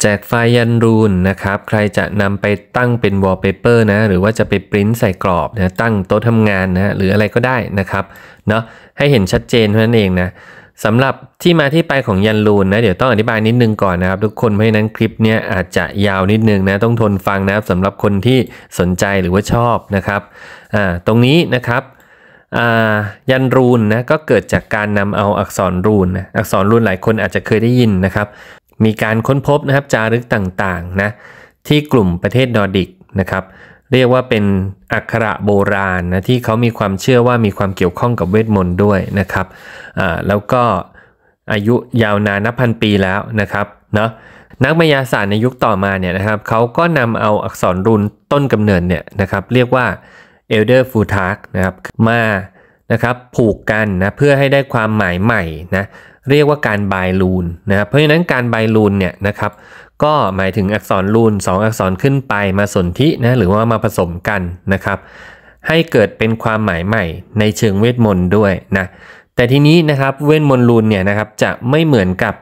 แจกไฟล์ยันรูนนะครับใครจะนำไปตั้งเป็นวอลเปเปอร์นะหรือว่าจะไปปริ้นใส่กรอบนะตั้งโต๊ะทำงานนะหรืออะไรก็ได้นะครับเนาะให้เห็นชัดเจนเท่านั้นเองนะสำหรับที่มาที่ไปของยันรูนนะเดี๋ยวต้องอธิบายนิดนึงก่อนนะครับ ทุกคนเพราะนั้นคลิปนี้อาจจะยาวนิดนึงนะ ต้องทนฟังนะครับสำหรับคนที่สนใจหรือว่าชอบนะครับอ่าตรงนี้นะครับอ่ายันรูนนะก็เกิดจากการนำเอาอักษรรูนนะอักษรรูนหลายคนอาจจะเคยได้ยินนะครับมีการค้นพบนะครับจารึกต่างๆนะที่กลุ่มประเทศนอร์ดิกนะครับเรียกว่าเป็นอักขระโบราณนะที่เขามีความเชื่อว่ามีความเกี่ยวข้องกับเวทมนต์ด้วยนะครับอ่าแล้วก็อายุยาวนานนับพันปีแล้วนะครับเนาะนักมายาศาสตร์ในยุคต่อมาเนี่ยนะครับ เขาก็นำเอาอักษรรุนต้นกำเนิดเนี่ยนะครับ เรียกว่าเอ d เดอร์ฟูทาร์กนะครับ มานะครับผูกกันนะเพื่อให้ได้ความหมายใหม่นะเรียกว่าการบายลูนนะครับเพราะฉะนั้นการบายลูนเนี่ยนะครับก็หมายถึงอักษรลูน 2 อักษรขึ้นไปมาสนธินะหรือว่ามาผสมกันนะครับให้เกิดเป็นความหมายใหม่ในเชิงเวทมนต์ด้วยนะแต่ทีนี้นะครับเวทมนต์ลูนเนี่ยนะครับจะไม่เหมือนกับ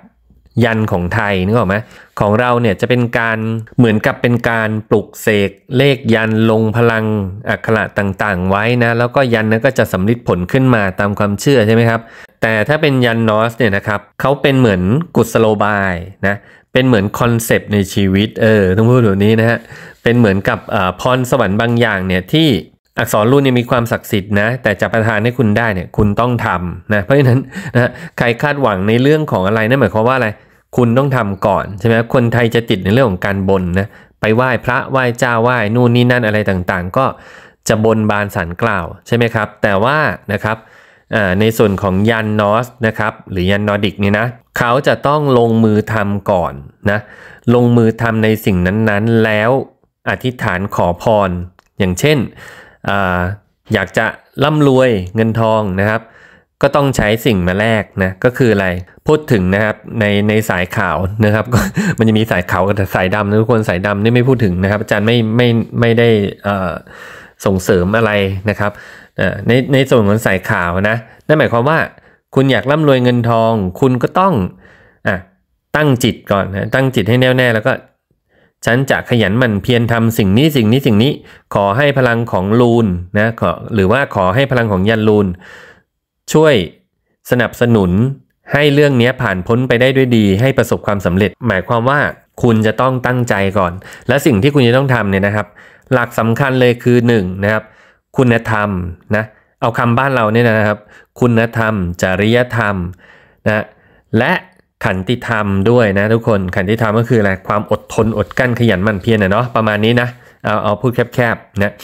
ยันของไทยนึกออกไหมของเราเนี่ยจะเป็นการเหมือนกับเป็นการปลุกเสกเลขยันลงพลังอักขระต่างๆไว้นะ แล้วก็ยันนั้นก็จะสำลิดผลขึ้นมาตามความเชื่อใช่ไหมครับ แต่ถ้าเป็นยันนอสเนี่ยนะครับเขาเป็นเหมือนกุศโลบายนะ เป็นเหมือนคอนเซปต์ในชีวิตเออต้องพูดแบบนี้นะฮะเป็นเหมือนกับพรสวรรค์บางอย่างเนี่ยที่อักษรรุ่นเนี่ยมีความศักดิ์สิทธิ์นะแต่จะประทานให้คุณได้เนี่ยคุณต้องทำนะเพราะฉะนั้นนะใครคาดหวังในเรื่องของอะไรนั่นหมายความว่าอะไรคุณต้องทำก่อนใช่ไหมคนไทยจะติดในเรื่องของการบนนะ ไปไหว้พระไหว้เจ้าไหว้ นู่นนี่นั่นอะไรต่างๆ ก็จะบนบานสารกล่าวใช่ไหมครับ แต่ว่านะครับในส่วนของยันนอสนะครับ หรือยันนอดิกนี่นะเขาจะต้องลงมือทำก่อนนะ ลงมือทำในสิ่งนั้นๆแล้วอธิษฐานขอพร อย่างเช่นออยากจะร่ำรวยเงินทองนะครับก็ต้องใช้สิ่งมาแลกนะ ก็คืออะไร พูดถึงนะครับในในสายขาวนะครับมันจะมีสายขาวกับสายดำนะทุกคน สายดำนี่ไม่พูดถึงนะครับ อาจารย์ไม่ไม่ไม่ได้ส่งเสริมอะไรนะครับ ในในส่วนของสายขาวนะนั่นหมายความว่าคุณอยากร่ำรวยเงินทอง คุณก็ต้องอตั้งจิตก่อนนะตั้งจิตให้แน่วแน่แล้วก็ ฉันจะขยันหมั่นเพียรทำสิ่งนี้สิ่งนี้สิ่งนี้ขอให้พลังของลูนนะขอหรือว่าขอให้พลังของยันลูนช่วยสนับสนุนให้เรื่องนี้ผ่านพ้นไปได้ด้วยดี ให้ประสบความสำเร็จ หมายความว่าคุณจะต้องตั้งใจก่อน และสิ่งที่คุณจะต้องทำเนี่ยนะครับ หลักสำคัญเลยคือ1นนะครับคุณธรรมนะเอาคำบ้านเราเนี่ยนะครับ คุณธรรม จริยธรรมนะและขันติธรรมด้วยนะทุกคนขันติธรรมก็คืออะไรความอดทนอดกั้นขยันหมั่นเพียรเนาะประมาณนี้นะเอาเอาพูดแคบๆนะ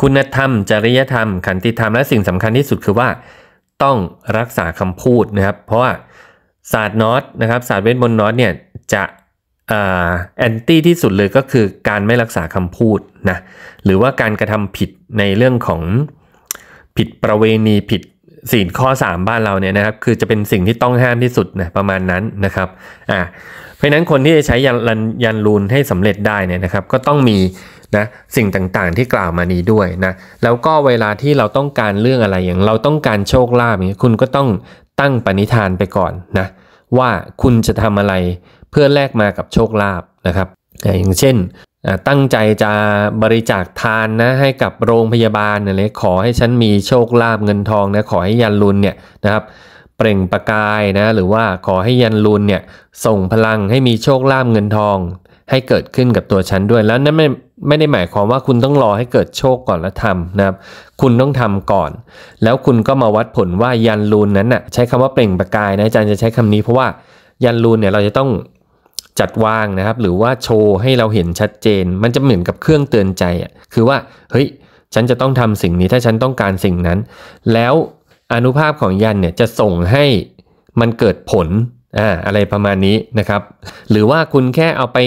คุณธรรมจริยธรรมขันติธรรมและสิ่งสำคัญที่สุดคือว่าต้องรักษาคำพูด นะครับ เพราะว่าศาสตร์นอตนะครับศาสตร์เวทมนต์นอตเนี่ยจะแอนตี้ที่สุดเลยก็คือการไม่รักษาคำพูดนะหรือว่าการกระทำผิดในเรื่องของผิดประเวณีผิดสี่ข้อ3บ้านเราเนี่ยนะครับคือจะเป็นสิ่งที่ต้องห้ามที่สุดนะประมาณนั้นนะครับอ่าเพราะนั้นคนที่จะใช้ยันยันรูนให้สำเร็จได้เนี่ยนะครับ ก็ต้องมีนะสิ่งต่างๆที่กล่าวมานี้ด้วยนะ แล้วก็เวลาที่เราต้องการเรื่องอะไรอย่าง เราต้องการโชคลาภอย่างนี้คุณก็ต้องตั้งปณิธานไปก่อนนะ ว่าคุณจะทำอะไรเพื่อแลกมากับโชคลาภนะครับ อย่างเช่น ตั้งใจจะบริจาคทานนะให้กับโรงพยาบาลอะไรขอให้ฉันมีโชคลาภเงินทองนะ ขอให้ยันลุนเนี่ยนะครับเปล่งประกายนะ หรือว่าขอให้ยันลุนเนี่ยส่งพลังให้มีโชคลาภเงินทอง ให้เกิดขึ้นกับตัวฉันด้วย แล้วนั่นไไม่ได้หมายความว่าคุณต้องรอให้เกิดโชคก่อน แล้วทำนะครับ คุณต้องทำก่อน แล้วคุณก็มาวัดผลว่ายันลูนนั้นน่ะ ใช้คำว่าเปล่งประกายนะอาจารย์จะใช้คำนี้ เพราะว่ายันลูนเนี่ยเราจะต้องจัดวางนะครับ หรือว่าโชว์ให้เราเห็นชัดเจน มันจะเหมือนกับเครื่องเตือนใจอ่ะ คือว่าเฮ้ยฉันจะต้องทำสิ่งนี้ถ้าฉันต้องการสิ่งนั้น แล้วอนุภาพของยันเนี่ยจะส่งให้มันเกิดผลอ่าอะไรประมาณนี้นะครับ หรือว่าคุณแค่เอาไป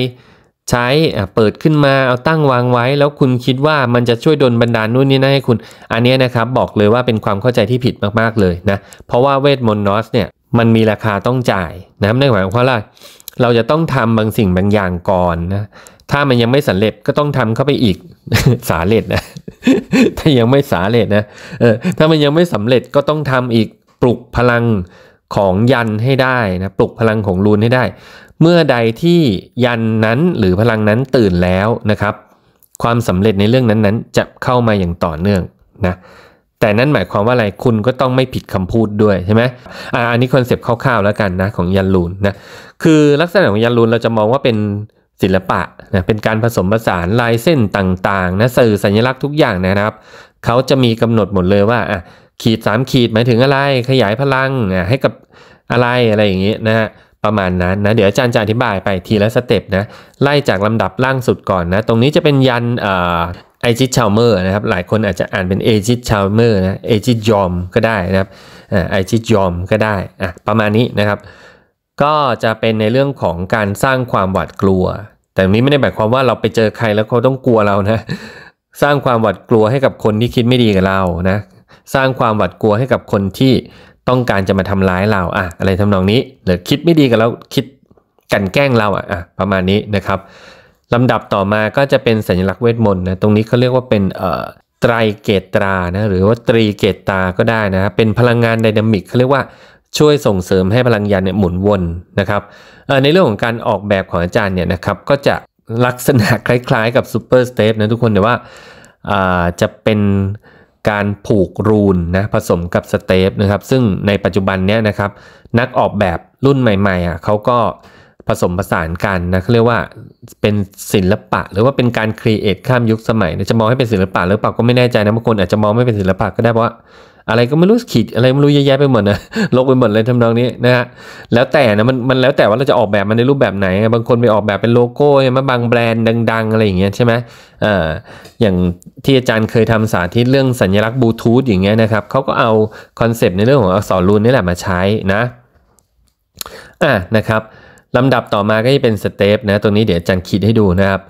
ใช้เปิดขึ้นมาเอาตั้งวางไว้ แล้วคุณคิดว่ามันจะช่วยดนบันดาลนู่นนี่นั่นให้คุณ อันนี้นะครับบอกเลยว่าเป็นความเข้าใจที่ผิดมากๆเลยนะ เพราะว่าเวทมนต์นอสเนี่ยมันมีราคาต้องจ่ายนะในหมายความว่าเราจะต้องทำบางสิ่งบางอย่างก่อนนะถ้ามันยังไม่สำเร็จก็ต้องทำเข้าไปอีกสาเร็จนะถ้ายังไม่สาเร็จนะเออถ้ามันยังไม่สำเร็จก็ต้องทำอีกปลุกพลังของยันให้ได้นะปลุกพลังของรูนให้ได้เมื่อใดที่ยันนั้นหรือพลังนั้นตื่นแล้วนะครับ ความสำเร็จในเรื่องนั้นๆจะเข้ามาอย่างต่อเนื่องนะแต่นั่นหมายความว่าอะไรคุณก็ต้องไม่ผิดคำพูดด้วยใช่ไหมอ่าอันนี้คอนเซปต์คร่าวๆแล้วกันนะของยันลูนนะคือลักษณะของยันลูนเราจะมองว่าเป็นศิลปะนะเป็นการผสมผสานลายเส้นต่างๆนะสื่อสัญลักษณ์ทุกอย่างนะครับเขาจะมีกำหนดหมดเลยว่าอ่ะขีด3ขีดหมายถึงอะไรขยายพลังอ่ะให้กับอะไรอะไรอย่างเงี้ยนะฮะประมาณนั้นนะเดี๋ยวอาจารย์จะอธิบายไปทีละสเต็ปนะไล่จากลำดับล่างสุดก่อนนะตรงนี้จะเป็นยันไอจิตชาวเมอร์นะครับหลายคนอาจจะอ่านเป็นเอจิตชาวเมอร์นะเอจิตยอมก็ได้นะครับไอจิตยอมก็ได้อ่ะประมาณนี้นะครับ ก็จะเป็นในเรื่องของการสร้างความหวาดกลัว แต่นี้ไม่ได้หมายความว่าเราไปเจอใครแล้วเขาต้องกลัวเรานะสร้างความหวาดกลัวให้กับคนที่คิดไม่ดีกับเรานะสร้างความหวาดกลัวให้กับคนที่ต้องการจะมาทำร้ายเราอะอะไรทำนองนี้ หรือคิดไม่ดีกับเราคิดกันแกล้งเราอะอะประมาณนี้นะครับลำดับต่อมาก็จะเป็นสัญลักษณ์เวทมนต์นะตรงนี้เขาเรียกว่าเป็นเอ่อไตรเกตรานะหรือว่าตรีเกตตาก็ได้นะเป็นพลังงานไดนามิกเขาเรียกว่า ช่วยส่งเสริมให้พลังยานเนี่ยหมุนวนนะครับในเรื่องของการออกแบบของอาจารย์เนี่ยนะครับก็จะลักษณะคล้ายๆ กับซูเปอร์สเตปนะทุกคนแต่ว่าจะเป็นการผูกรูนนะ ผสมกับสเตปนะครับซึ่งในปัจจุบันเนี้ยนะครับนักออกแบบรุ่นใหม่ๆอ่ะเขาก็ผสมผสานกันนะเขาเรียกว่าเป็นศิลปะหรือว่าเป็นการครีเอทข้ามยุคสมัยนะจะมองให้เป็นศิลปะหรือเปล่าก็ไม่แน่ใจนะบางคนอาจจะมองไม่เป็นศิลปะก็ได้เพราะอะไรก็ไม่รู้ขีดอะไรไม่รู้แย่ๆไปหมดนะลบไปหมดเลยทำนองนี้นะฮะ แล้วแต่นะมันมันแล้วแต่ว่าเราจะออกแบบ มันในรูปแบบไหน บางคนไปออกแบบเป็นโลโก้ใช่ไหมบางแบรนด์ดังๆอะไรอย่างเงี้ยใช่ไหมอ่า อย่างที่อาจารย์เคยทำสาธิตเรื่องสัญลักษณ์บลูทูธอย่างเงี้ยนะครับเขาก็เอาคอนเซปต์ในเรื่องของอักษรรูนนี่แหละมาใช้นะ อ่ะนะครับลำดับต่อมาก็จะเป็นสเตปนะตรงนี้เดี๋ยวอาจารย์คิดให้ดูนะครับ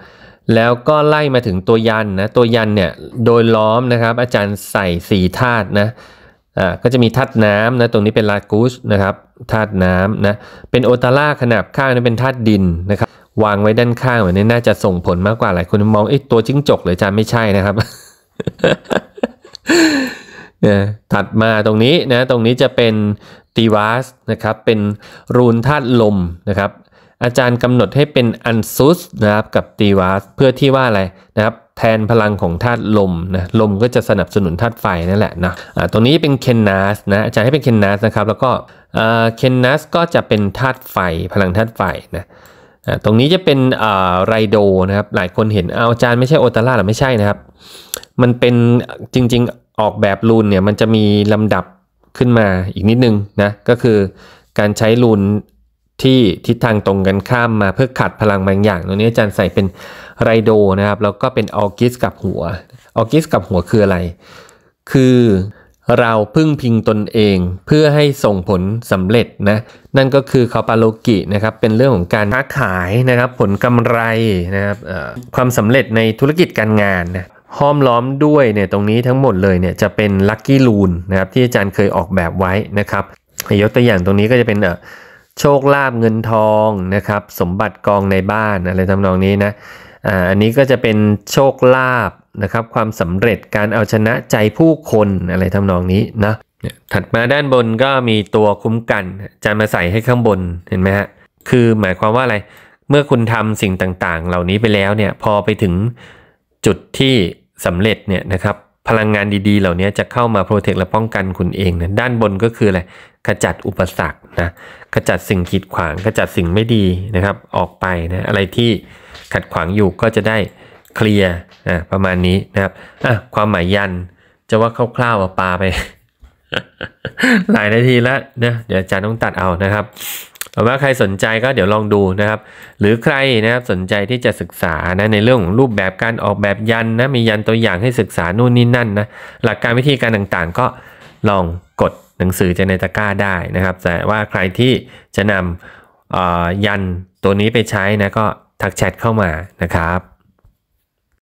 แล้วก็ไล่มาถึงตัวยันนะ ตัวยันเนี่ยโดยล้อมนะครับ อาจารย์ใส่สีธาตุนะอ่าก็จะมีธาตุน้ำนะตรงนี้เป็นลากูสนะครับธาตุน้ำนะเป็นโอตาล่าขนาบข้างนั้นเป็นธาตุดินนะครับ วางไว้ด้านข้างเหมือนนี้ น่าจะส่งผลมากกว่าหลายคนมองไอ้ตัวจิ้งจกเลยจารย์ไม่ใช่นะครับเนี่ยถัดมาตรงนี้นะ ตรงนี้จะเป็นตีวาสนะครับ เป็นรูนธาตุลมนะครับอาจารย์กำหนดให้เป็นอันซุสนะครับกับตีวาสเพื่อที่ว่าอะไรนะครับแทนพลังของธาตุลมนะลมก็จะสนับสนุนธาตุไฟนั่นแหละนะะตรงนี้เป็นเคนนัสนะอาจารย์ให้เป็นเคนนัสนะครับแล้วก็เคนนัสก็จะเป็นธาตุไฟพลังธาตุไฟนะตรงนี้จะเป็นไรโดนะครับหลายคนเห็นอาจารย์ไม่ใช่โอตาร่าหรือไม่ใช่นะครับ มันเป็นจริงๆออกแบบรูนเนี่ยมันจะมีลำดับขึ้นมาอีกนิดนึงนะก็คือการใช้รูนที่ทิศทางตรงกันข้ามมาเพื่อขัดพลังบางอย่าง ตรงนี้อาจารย์ใส่เป็นไรโดนะครับ แล้วก็เป็นออกิสกับหัว ออกิสกับหัวคืออะไร คือเราพึ่งพิงตนเองเพื่อให้ส่งผลสำเร็จนะ นั่นก็คือคาปาโลกินะครับ เป็นเรื่องของการค้าขายนะครับ ผลกำไรนะครับความสำเร็จในธุรกิจการงานนะ ห้อมล้อมด้วยเนี่ยตรงนี้ทั้งหมดเลยเนี่ยจะเป็นลัคกี้ลูนนะครับที่อาจารย์เคยออกแบบไว้นะครับยกตัวอย่างตรงนี้ก็จะเป็นเอ่อโชคลาภเงินทองนะครับ สมบัติกองในบ้านอะไรทำนองนี้นะอันนี้ก็จะเป็นโชคลาภนะครับ ความสำเร็จการเอาชนะใจผู้คนอะไรทำนองนี้นะถัดมาด้านบนก็มีตัวคุ้มกันจะมาใส่ให้ข้างบนเห็นไหมฮะ คือหมายความว่าอะไร เมื่อคุณทำสิ่งต่างๆ เหล่านี้ไปแล้วเนี่ยพอไปถึงจุดที่สำเร็จเนี่ยนะครับพลังงานดีๆเหล่านี้จะเข้ามาโปรเทคและป้องกันคุณเองนะ ด้านบนก็คืออะไร ขจัดอุปสรรคนะขจัดสิ่งขีดขวาง ขจัดสิ่งไม่ดีนะครับ ออกไปนะ อะไรที่ขัดขวางอยู่ก็จะได้เคลียร์อ่ะประมาณนี้นะครับ อ่ะความหมายยันจะว่าคร่าวๆปลาไป หลายนาทีแล้วนะเดี๋ยวอาจารย์ต้องตัดเอานะครับรือว่าใครสนใจก็เดี๋ยวลองดูนะครับ หรือใครนะครับสนใจที่จะศึกษานะในเรื่องของรูปแบบการออกแบบยันนะมียันตัวอย่างให้ศึกษานู่นนี่นั่นนะหลักการวิธีการต่างๆก็ลองกดหนังสือจะในตะกร้าได้นะครับ แต่ว่าใครที่จะนำยันตัวนี้ไปใช้นะก็ทักแชทเข้ามานะครับ